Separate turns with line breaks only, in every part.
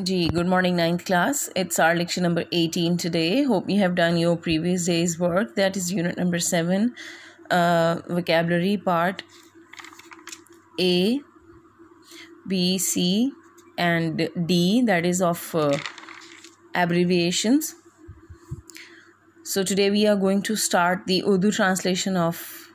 G. Good morning, ninth class. It's our lecture number 18 today. Hope you have done your previous day's work. That is unit number 7, uh, vocabulary part A, B, C, and D, that is of uh, abbreviations. So, today we are going to start the Urdu translation of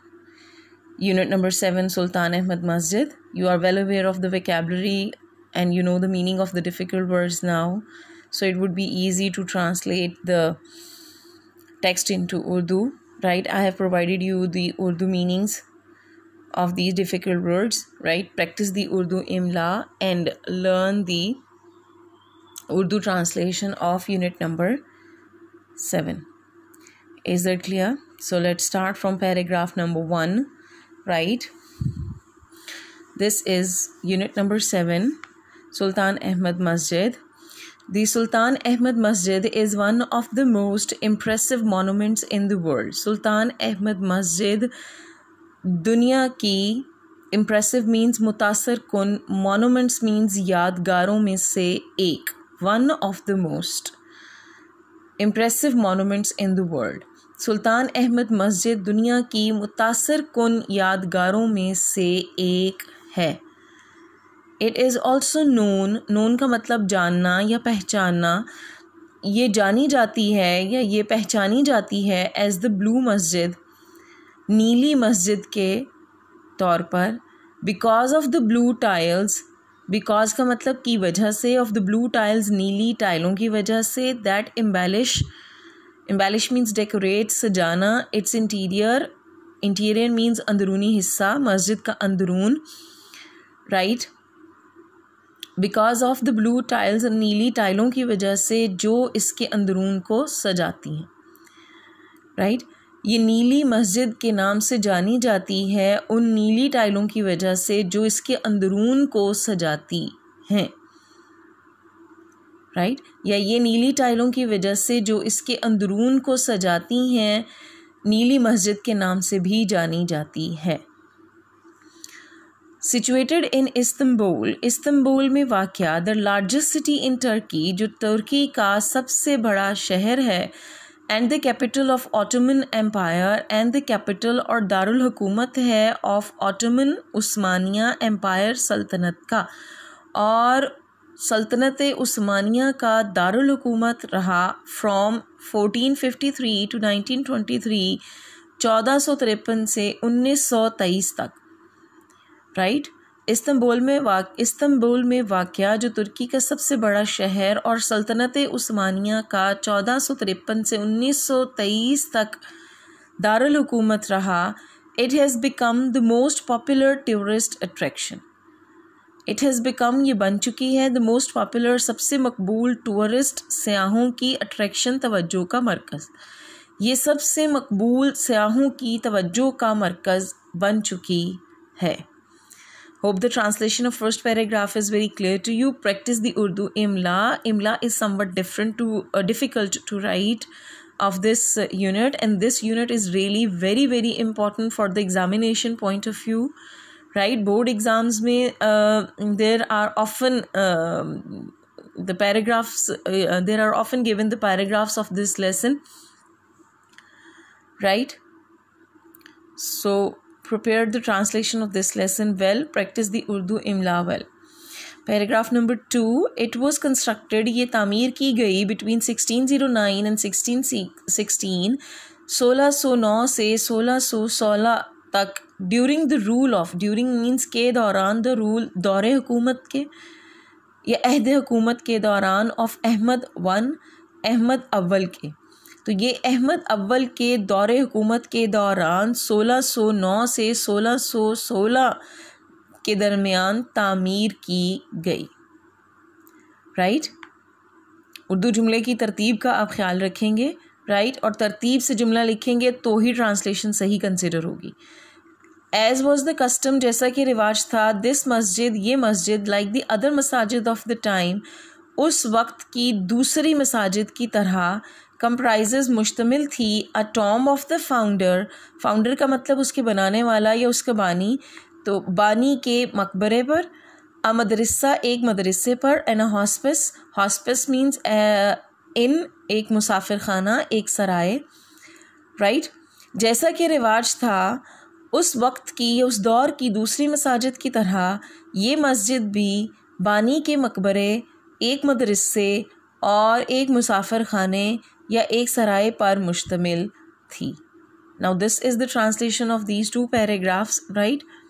unit number 7, Sultan Ahmed Masjid. You are well aware of the vocabulary and you know the meaning of the difficult words now so it would be easy to translate the text into urdu right i have provided you the urdu meanings of these difficult words right practice the urdu imla and learn the urdu translation of unit number 7 is that clear so let's start from paragraph number 1 right this is unit number 7 सुल्तान अहमद मस्जिद The Sultan Ahmed Masjid is one of the most impressive monuments in the world. Sultan Ahmed Masjid duniya ki impressive means mutasir kun monuments means यादगारों में se ek one of the most impressive monuments in the world. सुल्तान अहमद मस्जिद दुनिया की मुतासर कन यादगारों में se ek hai. It is also known known का मतलब जानना या पहचानना ये जानी जाती है या ये पहचानी जाती है एज़ द ब्लू मस्जिद नीली मस्जिद के तौर पर because of the blue tiles because का मतलब की वजह से ऑफ द ब्लू टाइल्स नीली टाइलों की वजह से that embellish embellish means decorate सजाना इट्स इंटीरियर इंटीरियर मीन्स अंदरूनी हिस्सा मस्जिद का अंदरून right right? Because of the blue tiles नीली टाइलों की वजह से जो इसके अंदरून को सजाती हैं राइट right? ये नीली मस्जिद के नाम से जानी जाती है उन नीली टाइलों की वजह से जो इसके अंदरून को सजाती हैं राइट right? या ये नीली टाइलों की वजह से जो इसके अंदरून को सजाती हैं नीली मस्जिद के नाम से भी जानी जाती है सिचुएटेड इन इस्तंबुल इस्तंबुल में was the largest city in Turkey जो तुर्की का सबसे बड़ा शहर है and the capital of Ottoman empire and the capital और दारुल हकूमत है ऑफ ऑटोमन उस्मानिया एम्पायर सल्तनत का और सल्तनत उस्मानिया का दारुल हकूमत रहा फ्रॉम 1453 टू 1923 चौदह सौ तिरपन से उन्नीस सौ तेईस तक राइट इस्तंबुल में वाक इस्तंबुल में वाक़ जो तुर्की का सबसे बड़ा शहर और सल्तनत उस्मानिया का चौदह सौ तिरपन से उन्नीस सौ तेईस तक दारकूमत रहा it has become the most popular tourist attraction it has become ये बन चुकी है द मोस्ट पॉपुलर सबसे मकबूल टूरिस्ट सयाहों की अट्रैक्शन तवज्जो का मरकज़ ये सबसे मकबूल सयाहों की तवज्जो का मरकज़ बन चुकी है Hope the translation of first paragraph is very clear to you. Practice the Urdu imla. Imla is somewhat different to uh, difficult to write of this uh, unit and this unit is really very very important for the examination point of view right board exams may uh, there are often um, the paragraphs uh, uh, there are often given the paragraphs of this lesson right so prepared the translation of this lesson well, practice the Urdu imla well. Paragraph number two it was constructed ये तामीर की गई between sixteen zero nine and sixteen sixteen सोलह सौ नौ से सोलह सौ सोलह तक during the rule of during means के दौरान द रूल दौरे हुकूमत के याद अहद हुकूमत के दौरान ऑफ अहमद वन अहमद अव्वल के तो ये अहमद अव्वल के दौर हुकूमत के दौरान 1609 से 1616 के दरमियान तामीर की गई राइट उर्दू जुमले की तरतीब का आप ख्याल रखेंगे राइट और तरतीब से जुमला लिखेंगे तो ही ट्रांसलेशन सही कंसिडर होगी एज वॉज द कस्टम जैसा कि रिवाज था दिस मस्जिद ये मस्जिद लाइक द अदर मसाजिद ऑफ द टाइम उस वक्त की दूसरी मसाजिद की तरह कंप्राइजेज मुश्तमिल थी a tomb of the founder founder का मतलब उसके बनाने वाला या उसका बानी तो बानी के मकबरे पर अ मदरसा एक मदरसे पर an a hospice hospice means inn एक मुसाफिर खाना एक सराय राइट जैसा कि रिवाज था उस वक्त की उस दौर की दूसरी मसाजिद की तरह ये मस्जिद भी बानी के मकबरे एक मदरसे और एक मुसाफिर खाने या एक सराय पर मुश्तमिल थी now this is the translation of these two paragraphs right